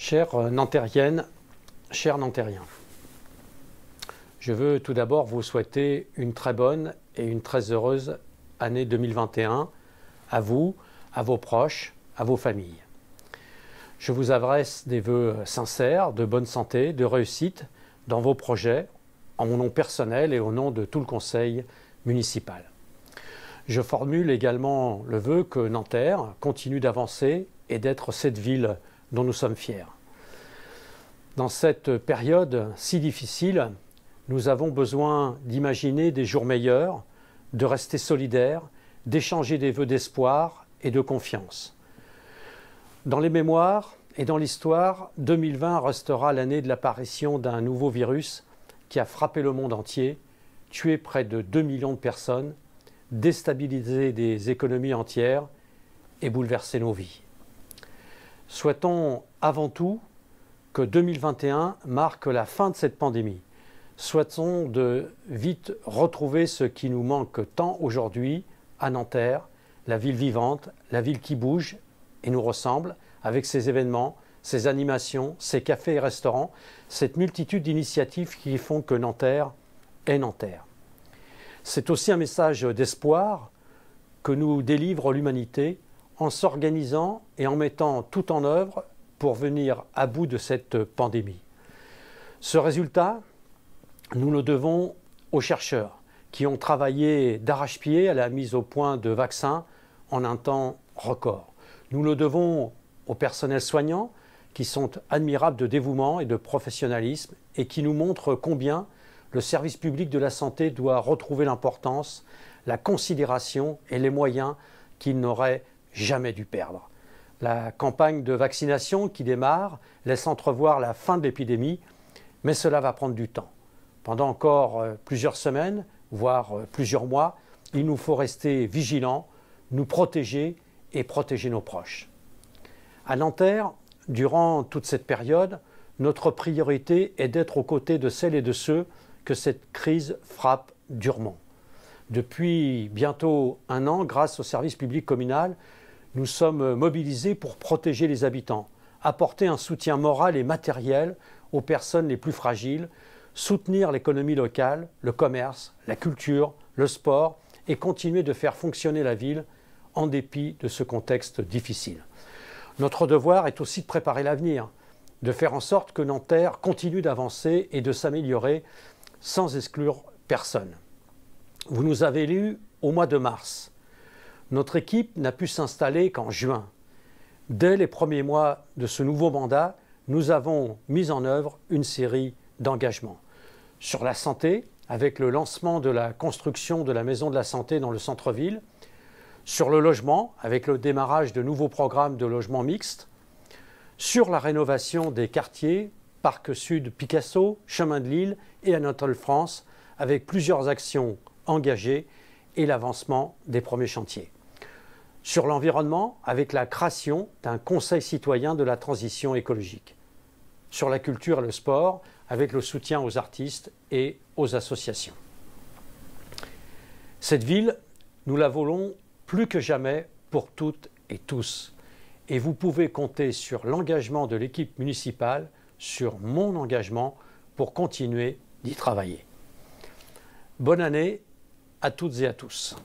Chères euh, Nantérienne, chers Nantériens, je veux tout d'abord vous souhaiter une très bonne et une très heureuse année 2021 à vous, à vos proches, à vos familles. Je vous adresse des vœux sincères, de bonne santé, de réussite dans vos projets, en mon nom personnel et au nom de tout le conseil municipal. Je formule également le vœu que Nanterre continue d'avancer et d'être cette ville dont nous sommes fiers. Dans cette période si difficile, nous avons besoin d'imaginer des jours meilleurs, de rester solidaires, d'échanger des vœux d'espoir et de confiance. Dans les mémoires et dans l'histoire, 2020 restera l'année de l'apparition d'un nouveau virus qui a frappé le monde entier, tué près de 2 millions de personnes, déstabilisé des économies entières et bouleversé nos vies. Souhaitons avant tout que 2021 marque la fin de cette pandémie. Souhaitons de vite retrouver ce qui nous manque tant aujourd'hui à Nanterre, la ville vivante, la ville qui bouge et nous ressemble avec ses événements, ses animations, ses cafés et restaurants, cette multitude d'initiatives qui font que Nanterre est Nanterre. C'est aussi un message d'espoir que nous délivre l'humanité en s'organisant et en mettant tout en œuvre pour venir à bout de cette pandémie. Ce résultat, nous le devons aux chercheurs qui ont travaillé d'arrache-pied à la mise au point de vaccins en un temps record. Nous le devons aux personnels soignants qui sont admirables de dévouement et de professionnalisme et qui nous montrent combien le service public de la santé doit retrouver l'importance, la considération et les moyens qu'il n'aurait jamais dû perdre. La campagne de vaccination qui démarre laisse entrevoir la fin de l'épidémie, mais cela va prendre du temps. Pendant encore euh, plusieurs semaines, voire euh, plusieurs mois, il nous faut rester vigilants, nous protéger et protéger nos proches. À Nanterre, durant toute cette période, notre priorité est d'être aux côtés de celles et de ceux que cette crise frappe durement. Depuis bientôt un an, grâce au service public communal, nous sommes mobilisés pour protéger les habitants, apporter un soutien moral et matériel aux personnes les plus fragiles, soutenir l'économie locale, le commerce, la culture, le sport et continuer de faire fonctionner la ville en dépit de ce contexte difficile. Notre devoir est aussi de préparer l'avenir, de faire en sorte que Nanterre continue d'avancer et de s'améliorer sans exclure personne. Vous nous avez élus au mois de mars. Notre équipe n'a pu s'installer qu'en juin. Dès les premiers mois de ce nouveau mandat, nous avons mis en œuvre une série d'engagements. Sur la santé, avec le lancement de la construction de la maison de la santé dans le centre-ville. Sur le logement, avec le démarrage de nouveaux programmes de logement mixtes, Sur la rénovation des quartiers, Parc Sud Picasso, Chemin de Lille et Anatole France, avec plusieurs actions engagées et l'avancement des premiers chantiers sur l'environnement avec la création d'un Conseil citoyen de la transition écologique, sur la culture et le sport avec le soutien aux artistes et aux associations. Cette ville, nous la voulons plus que jamais pour toutes et tous. Et vous pouvez compter sur l'engagement de l'équipe municipale, sur mon engagement pour continuer d'y travailler. Bonne année à toutes et à tous.